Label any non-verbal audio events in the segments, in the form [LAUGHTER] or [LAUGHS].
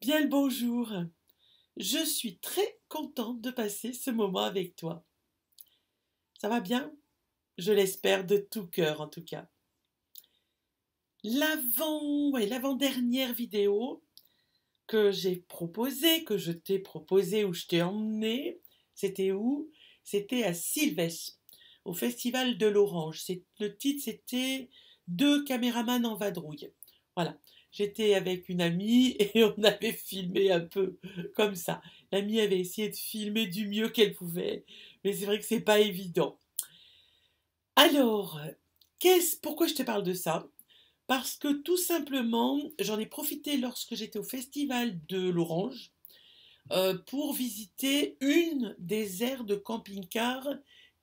Bien le bonjour. Je suis très contente de passer ce moment avec toi. Ça va bien Je l'espère de tout cœur en tout cas. L'avant, ouais, l'avant-dernière vidéo que j'ai proposée, que je t'ai proposée ou je t'ai emmenée, c'était où C'était à Sylvestre, au Festival de l'Orange. Le titre, c'était Deux caméramans en vadrouille. Voilà j'étais avec une amie [LAUGHS] et on avait filmé un peu comme ça. L'amie avait essayé de filmer du mieux qu'elle pouvait, mais c'est vrai que c'est pas évident. Alors, qu'est-ce, pourquoi je te parle de ça Parce que tout simplement, j'en ai profité lorsque j'étais au festival de l'Orange euh, pour visiter une des aires de camping-car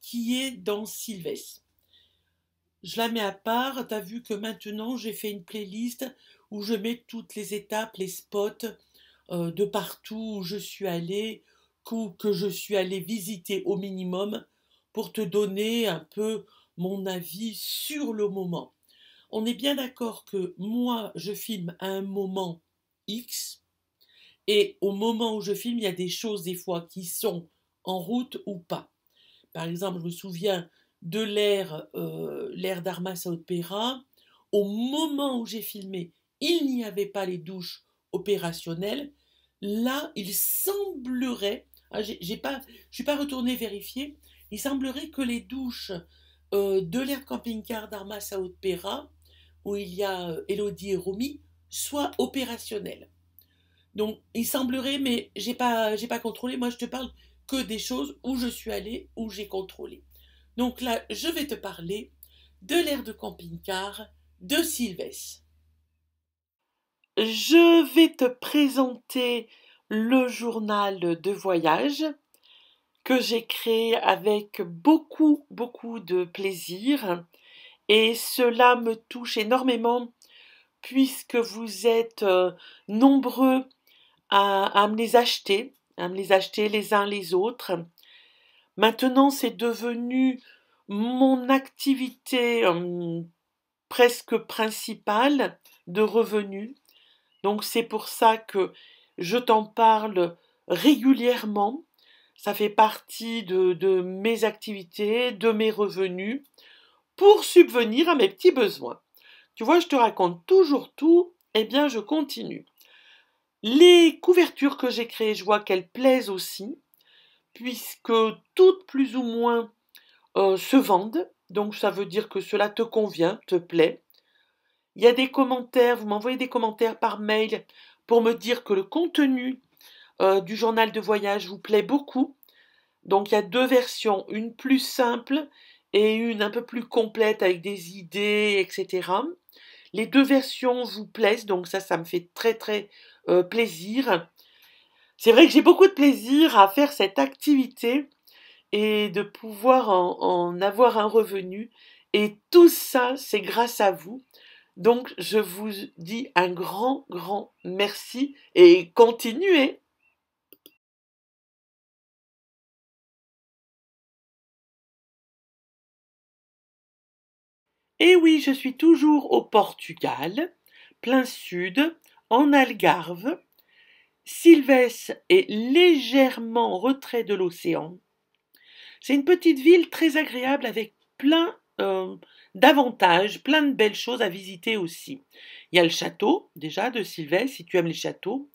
qui est dans Sylvestre je la mets à part. Tu as vu que maintenant j'ai fait une playlist où je mets toutes les étapes, les spots euh, de partout où je suis allée, que, que je suis allée visiter au minimum pour te donner un peu mon avis sur le moment. On est bien d'accord que moi, je filme à un moment X, et au moment où je filme, il y a des choses des fois qui sont en route ou pas. Par exemple, je me souviens de l'air euh, d'Armas à Au moment où j'ai filmé, il n'y avait pas les douches opérationnelles, là, il semblerait, hein, je ne pas, suis pas retourné vérifier, il semblerait que les douches euh, de l'air camping-car d'Armas à Haute-Péra, où il y a euh, Elodie et Romy, soient opérationnelles. Donc, il semblerait, mais j'ai pas, pas contrôlé. Moi, je te parle que des choses où je suis allée, où j'ai contrôlé. Donc là, je vais te parler de l'air de camping-car de Sylvestre je vais te présenter le journal de voyage que j'ai créé avec beaucoup, beaucoup de plaisir. Et cela me touche énormément puisque vous êtes euh, nombreux à, me les acheter, à me les acheter les uns les autres. Maintenant, c'est devenu mon activité hum, presque principale de revenus donc c'est pour ça que je t'en parle régulièrement. Ça fait partie de, mes activités, de mes revenus, pour subvenir à mes petits besoins. Tu vois, je te raconte toujours tout, eh bien je continue. Les couvertures que j'ai créées, je vois qu'elles plaisent aussi, puisque toutes plus ou moins euh, se vendent, donc ça veut dire que cela te convient, te plaît. Il y a des commentaires, vous m'envoyez des commentaires par mail pour me dire que le contenu euh, du journal de voyage vous plaît beaucoup. Donc il y a deux versions, une plus simple et une un peu plus complète avec des idées, etc. Les deux versions vous plaisent, donc ça, ça me fait très très euh, plaisir. C'est vrai que j'ai beaucoup de plaisir à faire cette activité et de pouvoir en avoir un revenu. Et tout ça, c'est grâce à vous. Donc, je vous dis un grand, grand merci et continuez. Et oui, je suis toujours au Portugal, plein sud, en Algarve. Silves est légèrement retrait de l'océan. C'est une petite ville très agréable avec plein euh, davantage, plein de belles choses à visiter aussi. Il y a le château, déjà, de Sylvestre, si tu aimes les châteaux.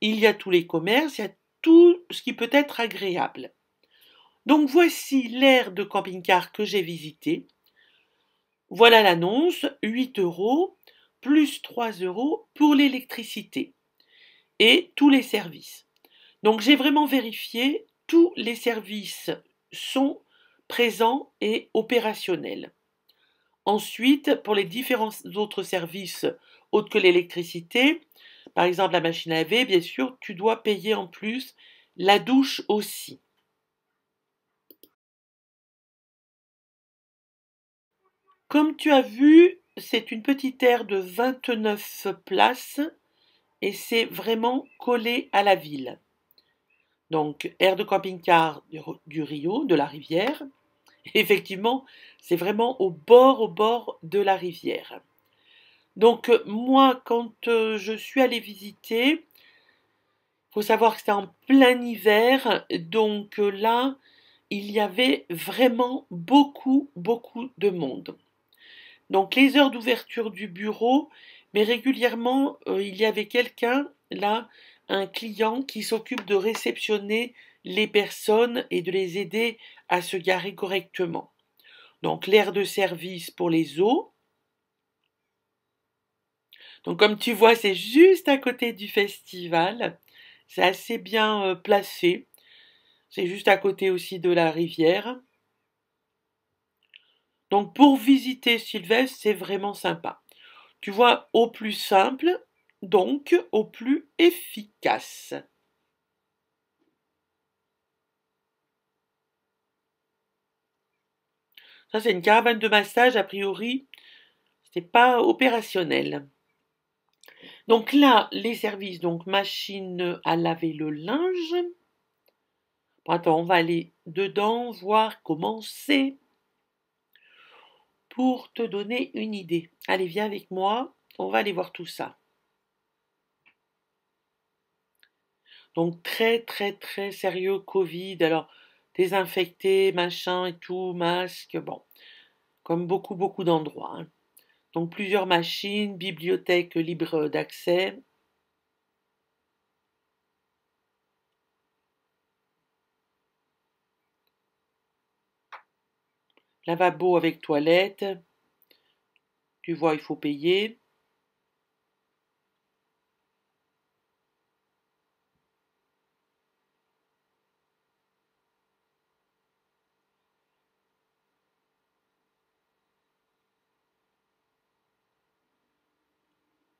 Il y a tous les commerces, il y a tout ce qui peut être agréable. Donc voici l'aire de camping-car que j'ai visitée. Voilà l'annonce, 8 euros plus 3 euros pour l'électricité et tous les services. Donc j'ai vraiment vérifié, tous les services sont présents et opérationnels. Ensuite, pour les différents autres services autres que l'électricité, par exemple la machine à laver, bien sûr, tu dois payer en plus la douche aussi. Comme tu as vu, c'est une petite aire de 29 places et c'est vraiment collé à la ville. Donc, aire de camping-car du, du Rio, de la rivière. [LAUGHS] effectivement, c'est vraiment au bord, au bord de la rivière. Donc euh, moi, quand euh, je suis allée visiter, faut savoir que c'est en plein hiver, donc euh, là, il y avait vraiment beaucoup, beaucoup de monde. Donc les heures d'ouverture du bureau, mais régulièrement, il y avait quelqu'un, là, un client qui s'occupe de réceptionner les personnes et de les aider à se garer correctement. Donc l'aire de service pour les eaux. Donc comme tu vois, c'est juste à côté du festival. C'est assez bien euh, placé. C'est juste à côté aussi de la rivière. Donc pour visiter Sylvestre, c'est vraiment sympa. Tu vois, au plus simple, donc au plus efficace. Ça, c'est une caravane de massage, a priori, n'est pas opérationnel. Donc là, les services, donc machine à laver le linge. attends, on va aller dedans, voir comment c'est pour te donner une idée. Allez, viens avec moi, on va aller voir tout ça. Donc très très très sérieux Covid. Alors désinfecter, machin et tout, masque, bon, comme beaucoup, beaucoup d'endroits. Hein. Donc plusieurs machines, bibliothèque libre d'accès. Lavabo avec toilette. Tu vois, il faut payer.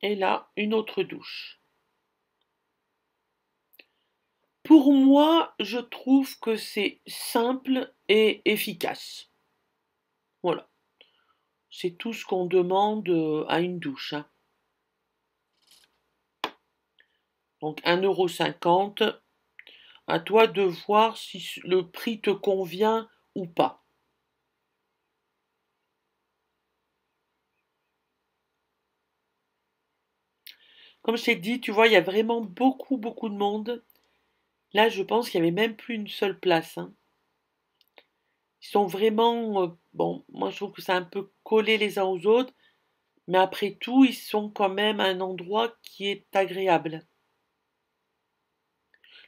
et là une autre douche. Pour moi, je trouve que c'est simple et efficace. Voilà. C'est tout ce qu'on demande euh, à une douche. Hein. Donc 1,50€. À toi de voir si le prix te convient ou pas. Comme je t'ai dit, tu vois, il y a vraiment beaucoup, beaucoup de monde. Là, je pense qu'il n'y avait même plus une seule place. Hein. Ils sont vraiment... Euh, bon, moi, je trouve que c'est un peu collé les uns aux autres. Mais après tout, ils sont quand même à un endroit qui est agréable.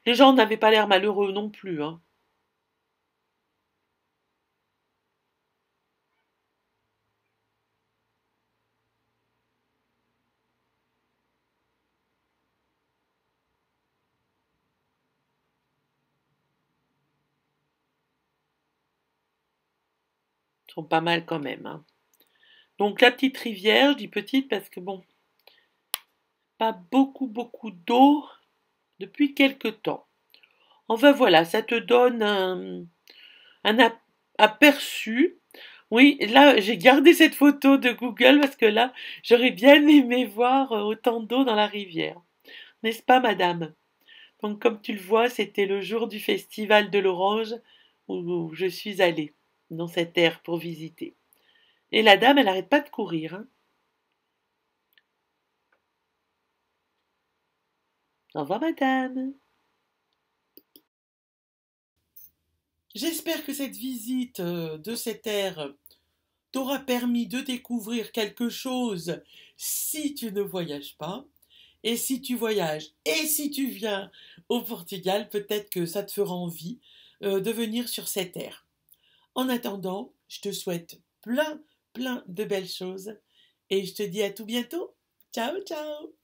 Les gens n'avaient pas l'air malheureux non plus. Hein. pas mal quand même. Hein. Donc la petite rivière, je dis petite parce que bon, pas beaucoup beaucoup d'eau depuis quelque temps. Enfin voilà, ça te donne un, un aperçu. Oui, là j'ai gardé cette photo de Google parce que là j'aurais bien aimé voir euh, autant d'eau dans la rivière. N'est-ce pas madame Donc comme tu le vois, c'était le jour du festival de l'orange où je suis allée dans cette terre pour visiter. Et la dame, elle n'arrête pas de courir. Hein. Au revoir, madame. J'espère que cette visite euh, de cette terre t'aura permis de découvrir quelque chose si tu ne voyages pas. Et si tu voyages et si tu viens au Portugal, peut-être que ça te fera envie euh, de venir sur cette terre. En attendant, je te souhaite plein, plein de belles choses et je te dis à tout bientôt. Ciao, ciao